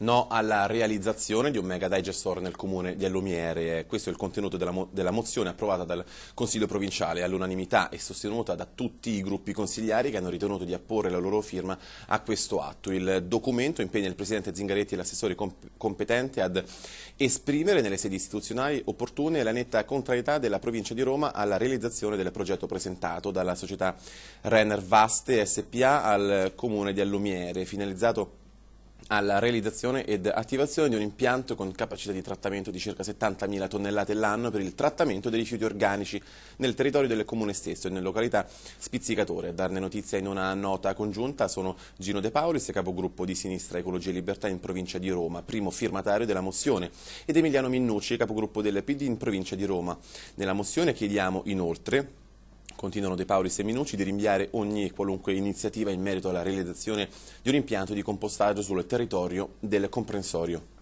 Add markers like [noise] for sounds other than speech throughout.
no alla realizzazione di un mega digestore nel comune di Allumiere. Questo è il contenuto della, mo della mozione approvata dal Consiglio provinciale all'unanimità e sostenuta da tutti i gruppi consigliari che hanno ritenuto di apporre la loro firma a questo atto. Il documento impegna il Presidente Zingaretti e l'assessore comp competente ad esprimere nelle sedi istituzionali opportune la netta contrarietà della provincia di Roma alla realizzazione del progetto presentato dalla società Renner Vaste SPA al comune di Allumiere, finalizzato alla realizzazione ed attivazione di un impianto con capacità di trattamento di circa 70.000 tonnellate l'anno per il trattamento dei rifiuti organici nel territorio del comune stesso e nella località Spizzicatore. A darne notizia in una nota congiunta sono Gino De Paulis, capogruppo di Sinistra Ecologia e Libertà in provincia di Roma, primo firmatario della mozione, ed Emiliano Minnucci, capogruppo del PD in provincia di Roma. Nella mozione chiediamo inoltre Continuano De Paoli e Seminucci di rinviare ogni e qualunque iniziativa in merito alla realizzazione di un impianto di compostaggio sul territorio del comprensorio.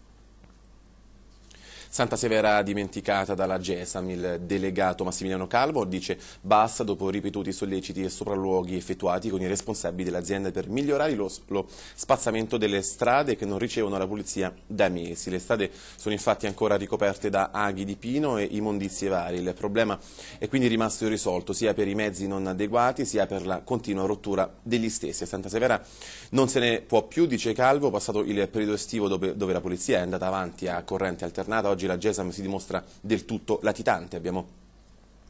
Santa Severa dimenticata dalla GESAM, il delegato Massimiliano Calvo dice basta dopo ripetuti solleciti e sopralluoghi effettuati con i responsabili dell'azienda per migliorare lo, lo, spazzamento delle strade che non ricevono la pulizia da mesi. Le strade sono infatti ancora ricoperte da aghi di pino e immondizie varie. Il problema è quindi rimasto irrisolto sia per i mezzi non adeguati sia per la continua rottura degli stessi. A Santa Severa non se ne può più, dice Calvo, passato il periodo estivo dove, dove la polizia è andata avanti a corrente alternata, oggi la GESAM si dimostra del tutto latitante. Abbiamo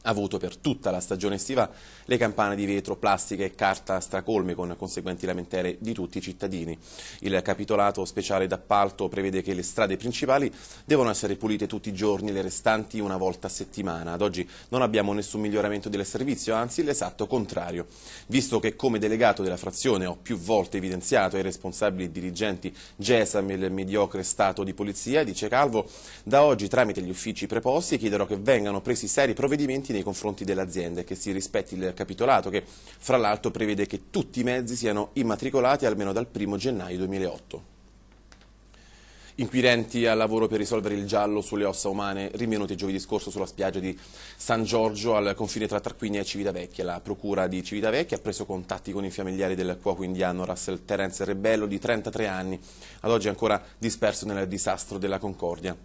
avuto per tutta la stagione estiva le campane di vetro, plastica e carta stracolme con conseguenti lamentele di tutti i cittadini. Il capitolato speciale d'appalto prevede che le strade principali devono essere pulite tutti i giorni, le restanti una volta a settimana. Ad oggi non abbiamo nessun miglioramento del servizio, anzi l'esatto contrario. Visto che come delegato della frazione ho più volte evidenziato ai responsabili dirigenti GESAM il mediocre stato di polizia, dice Calvo, da oggi tramite gli uffici preposti chiederò che vengano presi seri provvedimenti adempimenti nei confronti dell'azienda e che si rispetti il capitolato che fra l'altro prevede che tutti i mezzi siano immatricolati almeno dal 1 gennaio 2008. Inquirenti al lavoro per risolvere il giallo sulle ossa umane rinvenuti giovedì scorso sulla spiaggia di San Giorgio al confine tra Tarquinia e Civitavecchia. La procura di Civitavecchia ha preso contatti con i familiari del cuoco indiano Russell Terence Rebello di 33 anni, ad oggi ancora disperso nel disastro della Concordia.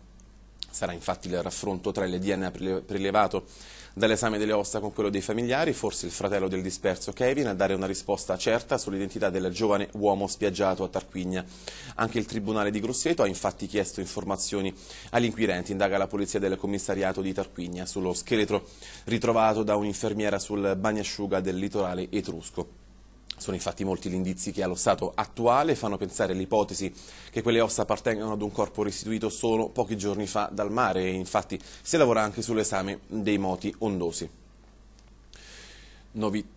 Sarà infatti il raffronto tra il DNA prelevato dall'esame delle ossa con quello dei familiari, forse il fratello del disperso Kevin, a dare una risposta certa sull'identità del giovane uomo spiaggiato a Tarquigna. Anche il Tribunale di Grosseto ha infatti chiesto informazioni agli inquirenti, indaga la polizia del commissariato di Tarquigna sullo scheletro ritrovato da un'infermiera sul bagnasciuga del litorale etrusco. Sono infatti molti gli indizi che allo stato attuale fanno pensare all'ipotesi che quelle ossa appartengano ad un corpo restituito solo pochi giorni fa dal mare e infatti si lavora anche sull'esame dei moti ondosi. Novità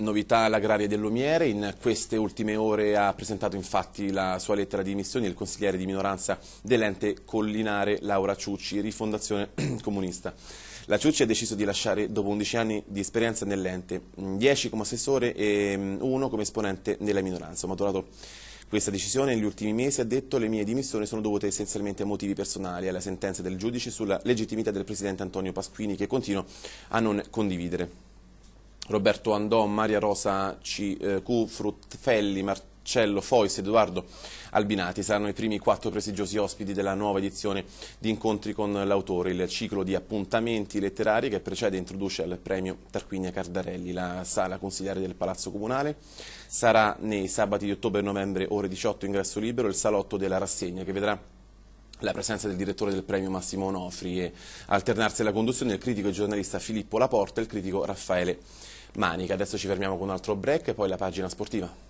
Novità all'agraria dell'Omiere, in queste ultime ore ha presentato infatti la sua lettera di missioni il consigliere di minoranza dell'ente collinare Laura Ciucci, rifondazione [clears throat] comunista. La Ciucci ha deciso di lasciare dopo 11 anni di esperienza nell'ente, 10 come assessore e 1 mm, come esponente nella minoranza. Ho maturato questa decisione negli ultimi mesi, ha detto, le mie dimissioni sono dovute essenzialmente a motivi personali, alla sentenza del giudice sulla legittimità del Presidente Antonio Pasquini che continuo a non condividere. Roberto Andò, Maria Rosa C. Eh, Fruttfelli, Marcello Fois, Edoardo Albinati saranno i primi quattro prestigiosi ospiti della nuova edizione di Incontri con l'autore, il ciclo di appuntamenti letterari che precede e introduce al premio Tarquinia Cardarelli, la sala consigliare del Palazzo Comunale. Sarà nei sabati di ottobre e novembre ore 18 ingresso libero il salotto della rassegna che vedrà la presenza del direttore del premio Massimo Onofri e alternarsi alla conduzione del critico e giornalista Filippo Laporta e il critico Raffaele Manica. Adesso ci fermiamo con un altro break e poi la pagina sportiva.